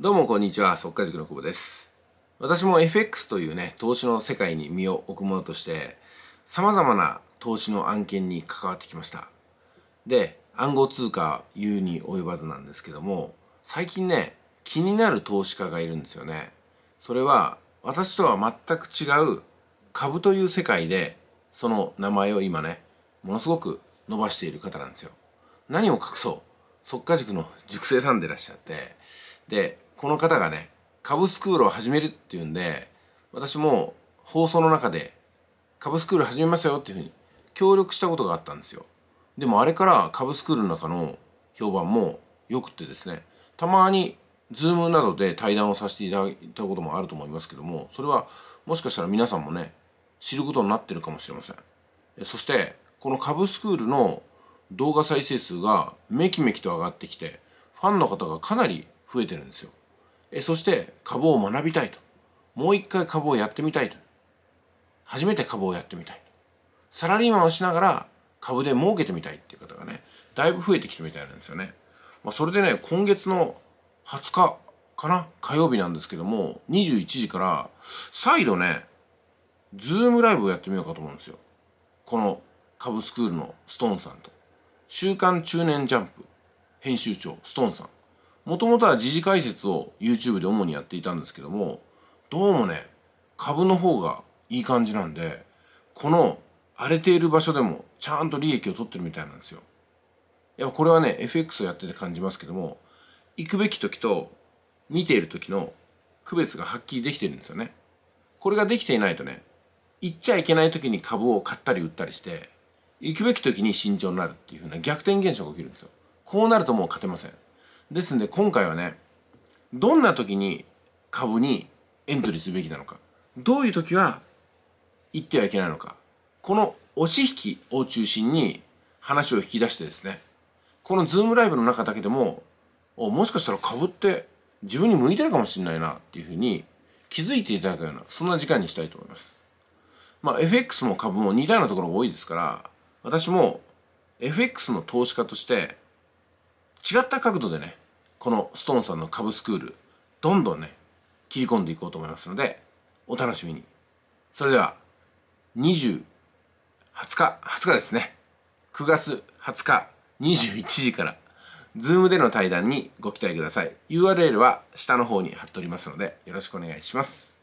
どうもこんにちは、速稼塾の久保です。私も FX というね、投資の世界に身を置くものとして、様々な投資の案件に関わってきました。で、暗号通貨言うに及ばずなんですけども、最近ね、気になる投資家がいるんですよね。それは、私とは全く違う株という世界で、その名前を今ね、ものすごく伸ばしている方なんですよ。何を隠そう速稼塾の塾生さんでいらっしゃって、で、この方がねカブスクールを始めるっていうんで私も放送の中でカブスクール始めましたよっていうふうに協力したことがあったんですよでもあれからカブスクールの中の評判も良くてですねたまに Zoom などで対談をさせていただいたこともあると思いますけどもそれはもしかしたら皆さんもね知ることになってるかもしれませんそしてこのカブスクールの動画再生数がめきめきと上がってきてファンの方がかなり増えてるんですよそして株を学びたいともう一回株をやってみたいと初めて株をやってみたいサラリーマンをしながら株で儲けてみたいっていう方がねだいぶ増えてきてみたいなんですよね、まあ、それでね今月の20日かな火曜日なんですけども21時から再度ねズームライブをやってみようかと思うんですよこの株スクールのストーンさんと「週刊中年ジャンプ」編集長ストーンさんもともとは時事解説を YouTube で主にやっていたんですけども、どうもね、株の方がいい感じなんで、この荒れている場所でもちゃんと利益を取ってるみたいなんですよ。やっぱこれはね、FX をやってて感じますけども、行くべき時と見ている時の区別がはっきりできてるんですよね。これができていないとね、行っちゃいけない時に株を買ったり売ったりして、行くべき時に慎重になるっていう風な逆転現象が起きるんですよ。こうなるともう勝てません。ですんで今回はねどんな時に株にエントリーすべきなのかどういう時は行ってはいけないのかこの押し引きを中心に話を引き出してですねこのズームライブの中だけでももしかしたら株って自分に向いてるかもしれないなっていうふうに気づいていただくようなそんな時間にしたいと思います。まあ FX も株も似たようなところが多いですから私も FX の投資家として違った角度でねこのストーンさんの株スクールどんどんね切り込んでいこうと思いますのでお楽しみにそれでは2020日20日ですね9月20日21時からズームでの対談にご期待ください URL は下の方に貼っておりますのでよろしくお願いします